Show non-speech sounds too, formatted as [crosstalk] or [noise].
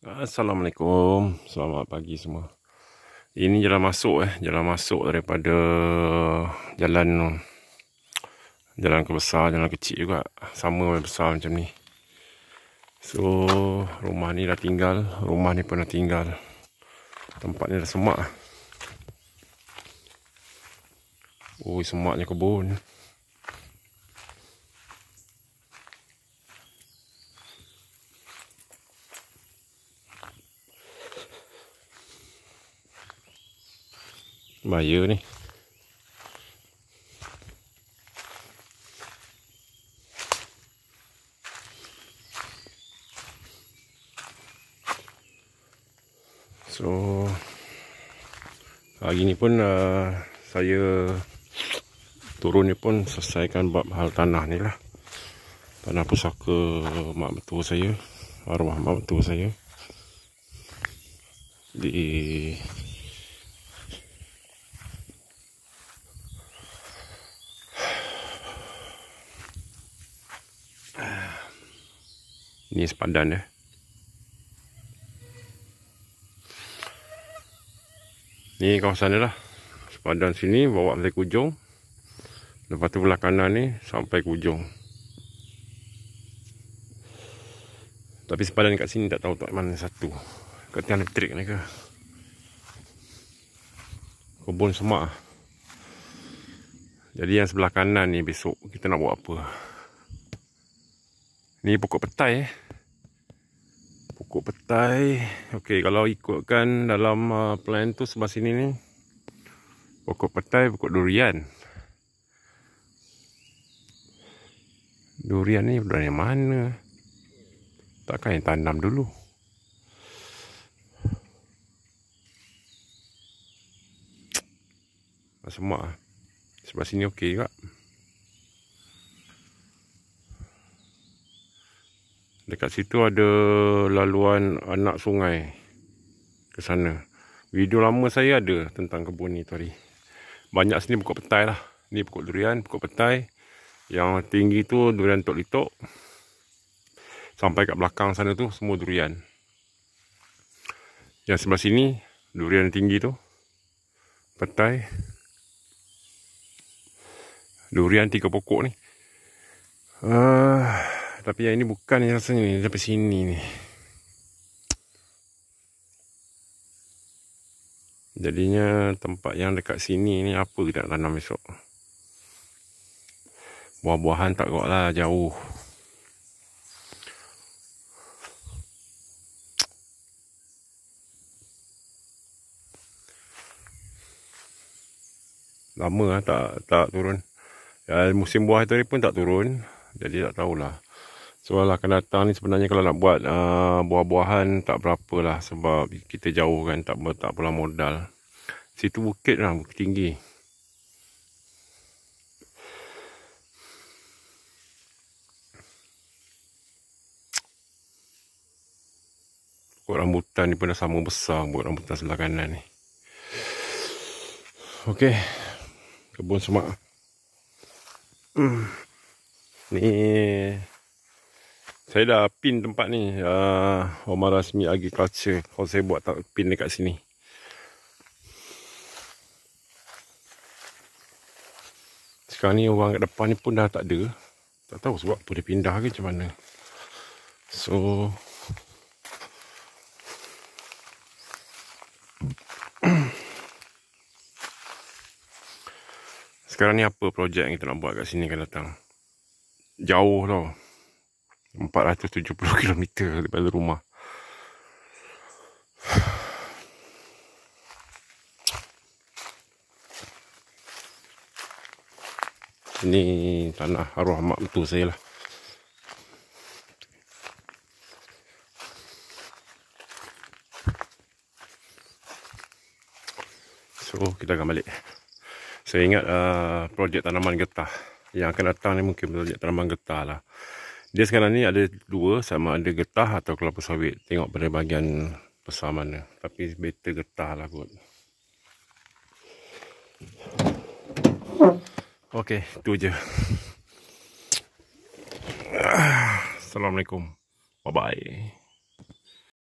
Assalamualaikum Selamat pagi semua Ini jalan masuk eh Jalan masuk daripada Jalan Jalan kebesar Jalan kecil juga Sama besar macam ni So Rumah ni dah tinggal Rumah ni pernah tinggal Tempat ni dah semak Oh semaknya kebun Bayu ni So Hari ni pun uh, Saya Turun ni pun selesaikan bab hal tanah ni lah Tanah pusaka Mak betul saya Arwah mak betul saya Di Di Ini sepadan dia. Eh. Ini kawasan dia lah. Sepadan sini bawa sampai ke hujung. Lepas tu belah kanan ni sampai ke Tapi sepadan kat sini tak tahu tak mana satu. Kat tiang elektrik ni ke. Kebun semak. Jadi yang sebelah kanan ni besok kita nak buat apa. Ni pokok petai eh. Pokok petai. Okey, kalau ikutkan dalam uh, plan tu sebelah sini ni. Pokok petai, pokok durian. Durian ni durian mana? Takkan yang tanam dulu. Semua. Ah. Sebelah sini okey juga. Dekat situ ada laluan anak sungai ke sana. Video lama saya ada tentang kebun ni tadi. Banyak sini pokok petai lah. Ni pokok durian, pokok petai. Yang tinggi tu durian tok-litok. Sampai kat belakang sana tu semua durian. Yang sebelah sini, durian tinggi tu. Petai. Durian tiga pokok ni. Haa... Uh... Tapi yang ini bukan yang rasanya ni Sampai sini ni Jadinya tempat yang dekat sini ni Apa kita nak tanam esok Buah-buahan tak kuat lah jauh Lama lah tak, tak turun Ya, musim buah tadi pun tak turun. Jadi tak tahulah. Sebab lah akan datang ni sebenarnya kalau nak buat uh, buah-buahan tak berapa lah sebab kita jauh kan tak ber, tak pula modal. Situ bukit lah, bukit tinggi. Buat rambutan ni pun dah sama besar buat rambutan sebelah kanan ni. Okey. Kebun semak. Hmm. Ni saya dah pin tempat ni uh, Omar Rasmi lagi Agriculture kalau saya buat tak pin dekat sini sekarang ni orang kat depan ni pun dah tak ada tak tahu sebab apa dia pindah ke macam mana so [clears throat] sekarang ni apa projek yang kita nak buat kat sini kan datang jauh tau 470 [laughs] km daripada rumah. Ini tanah arwah mak betul saya lah. So, kita akan balik. Saya ingat uh, projek tanaman getah. Yang akan datang ni mungkin projek tanaman getah lah. Dia sekarang ni ada dua sama ada getah atau kelapa sawit. Tengok pada bahagian besar mana. Tapi better getah lah kot. Okay, tu je. Assalamualaikum. Bye-bye.